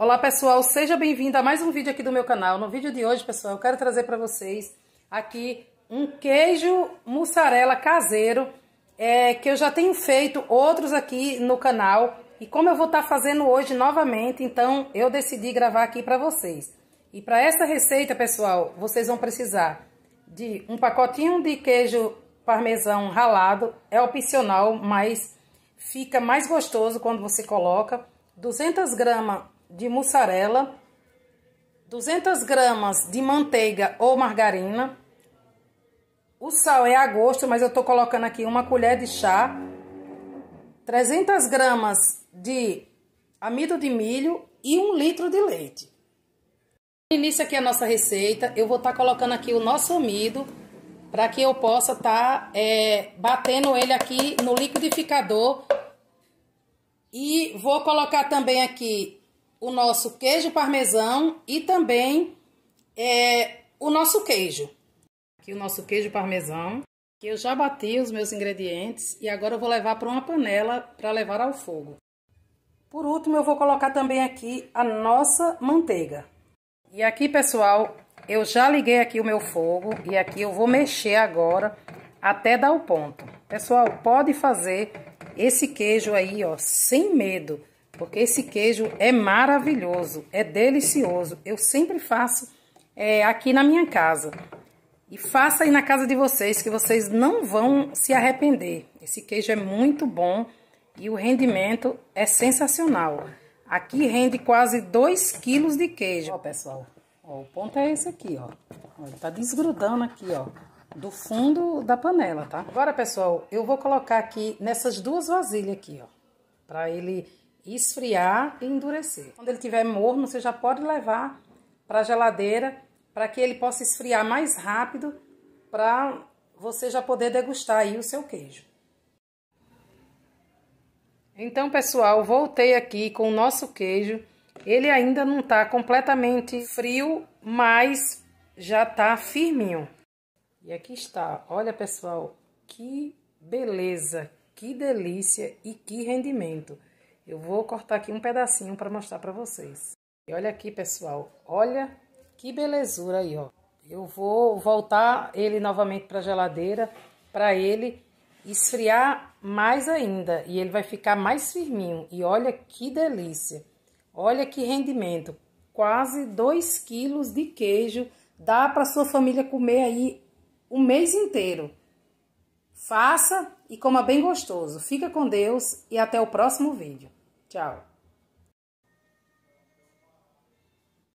Olá pessoal, seja bem-vindo a mais um vídeo aqui do meu canal. No vídeo de hoje, pessoal, eu quero trazer para vocês aqui um queijo mussarela caseiro é, que eu já tenho feito outros aqui no canal e como eu vou estar tá fazendo hoje novamente, então eu decidi gravar aqui para vocês. E para essa receita, pessoal, vocês vão precisar de um pacotinho de queijo parmesão ralado, é opcional, mas fica mais gostoso quando você coloca 200 gramas de mussarela, 200 gramas de manteiga ou margarina. O sal é a gosto, mas eu estou colocando aqui uma colher de chá. 300 gramas de amido de milho e um litro de leite. início aqui a nossa receita, eu vou estar tá colocando aqui o nosso amido para que eu possa estar tá, é, batendo ele aqui no liquidificador. E vou colocar também aqui o nosso queijo parmesão e também é, o nosso queijo. Aqui o nosso queijo parmesão, que eu já bati os meus ingredientes e agora eu vou levar para uma panela para levar ao fogo. Por último, eu vou colocar também aqui a nossa manteiga. E aqui, pessoal, eu já liguei aqui o meu fogo e aqui eu vou mexer agora até dar o ponto. Pessoal, pode fazer esse queijo aí, ó, sem medo porque esse queijo é maravilhoso, é delicioso. Eu sempre faço é, aqui na minha casa. E faça aí na casa de vocês, que vocês não vão se arrepender. Esse queijo é muito bom e o rendimento é sensacional. Aqui rende quase 2 quilos de queijo. Ó, pessoal, ó, o ponto é esse aqui, ó. Ele tá desgrudando aqui, ó, do fundo da panela, tá? Agora, pessoal, eu vou colocar aqui nessas duas vasilhas aqui, ó, pra ele esfriar e endurecer. Quando ele tiver morno, você já pode levar para a geladeira para que ele possa esfriar mais rápido para você já poder degustar aí o seu queijo. Então, pessoal, voltei aqui com o nosso queijo. Ele ainda não está completamente frio, mas já está firminho. E aqui está. Olha, pessoal, que beleza, que delícia e que rendimento. Eu vou cortar aqui um pedacinho para mostrar para vocês. E olha aqui, pessoal, olha que belezura aí, ó. Eu vou voltar ele novamente para a geladeira para ele esfriar mais ainda e ele vai ficar mais firminho. E olha que delícia, olha que rendimento, quase 2 quilos de queijo dá para sua família comer aí um mês inteiro. Faça e coma bem gostoso. Fica com Deus e até o próximo vídeo. Chao.